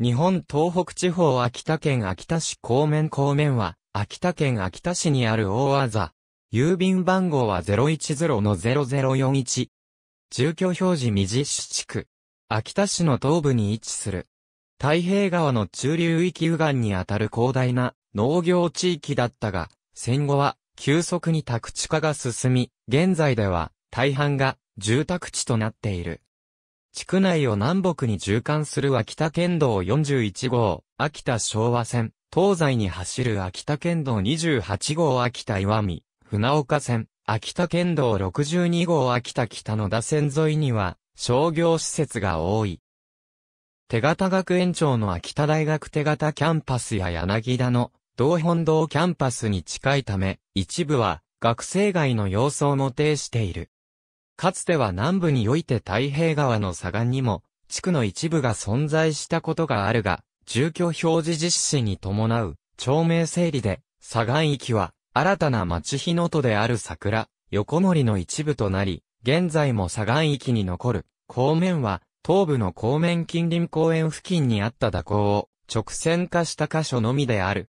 日本東北地方秋田県秋田市公面公面は、秋田県秋田市にある大技。郵便番号は010-0041。住居表示未実施地区。秋田市の東部に位置する。太平川の中流域右岸にあたる広大な農業地域だったが、戦後は急速に宅地化が進み、現在では大半が住宅地となっている。地区内を南北に縦貫する秋田県道41号、秋田昭和線、東西に走る秋田県道28号秋田岩見、船岡線、秋田県道62号秋田北野田線沿いには、商業施設が多い。手形学園長の秋田大学手形キャンパスや柳田の同本堂キャンパスに近いため、一部は学生街の様相も呈している。かつては南部において太平川の左岸にも、地区の一部が存在したことがあるが、住居表示実施に伴う、町名整理で、左岸域は、新たな町日の戸である桜、横森の一部となり、現在も左岸域に残る、公面は、東部の公面近隣公園付近にあった蛇行を、直線化した箇所のみである。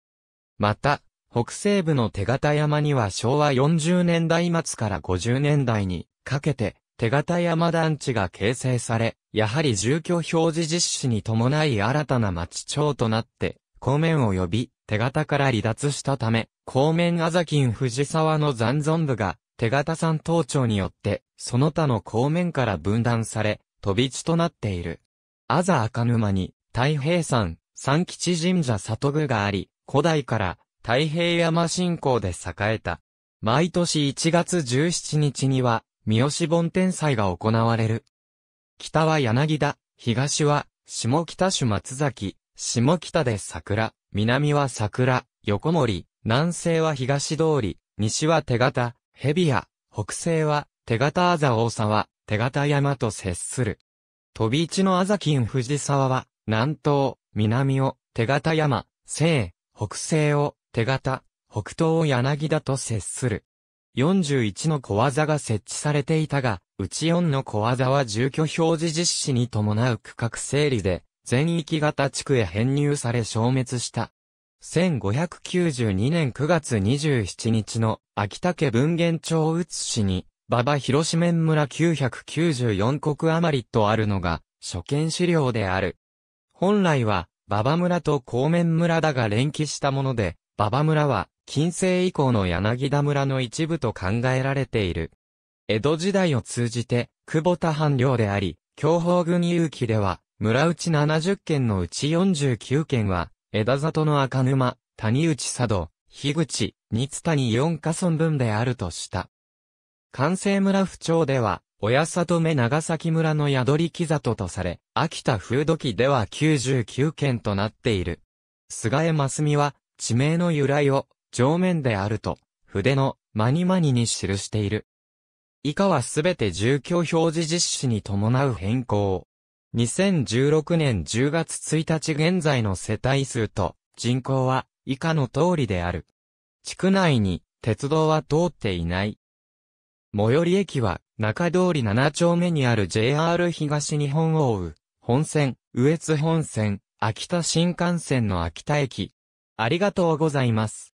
また、北西部の手形山には昭和40年代末から50年代にかけて手形山団地が形成され、やはり住居表示実施に伴い新たな町町となって、公面を呼び、手形から離脱したため、公面あざきん藤沢の残存部が、手形山東町によって、その他の公面から分断され、飛び地となっている。あざ赤沼に、太平山、三吉神社里具があり、古代から太平山信仰で栄えた。毎年1月17日には、三好盆天祭が行われる。北は柳田、東は、下北種松崎、下北で桜、南は桜、横森、南西は東通り、西は手形、蛇屋、北西は、手形あざ大沢、手形山と接する。飛び地のあざ金藤沢は、南東、南を、手形山、西、北西を、手形、北東柳田と接する。41の小技が設置されていたが、うち4の小技は住居表示実施に伴う区画整理で、全域型地区へ編入され消滅した。1592年9月27日の秋田家文言町宇津市に、馬場広志面村994国余りとあるのが、初見資料である。本来は、馬場村と高面村だが連携したもので、馬場村は、近世以降の柳田村の一部と考えられている。江戸時代を通じて、久保田藩領であり、京保軍有機では、村内70件のうち49件は、枝里の赤沼、谷内佐渡、樋口、津谷4カ村分であるとした。関西村府庁では、親里目長崎村の宿り木里とされ、秋田風土記では99件となっている。菅江真澄は、地名の由来を、上面であると、筆の、マニマニに記している。以下はすべて住居表示実施に伴う変更。2016年10月1日現在の世帯数と人口は以下の通りである。地区内に鉄道は通っていない。最寄り駅は中通り7丁目にある JR 東日本を追う本線、上越本線、秋田新幹線の秋田駅、ありがとうございます。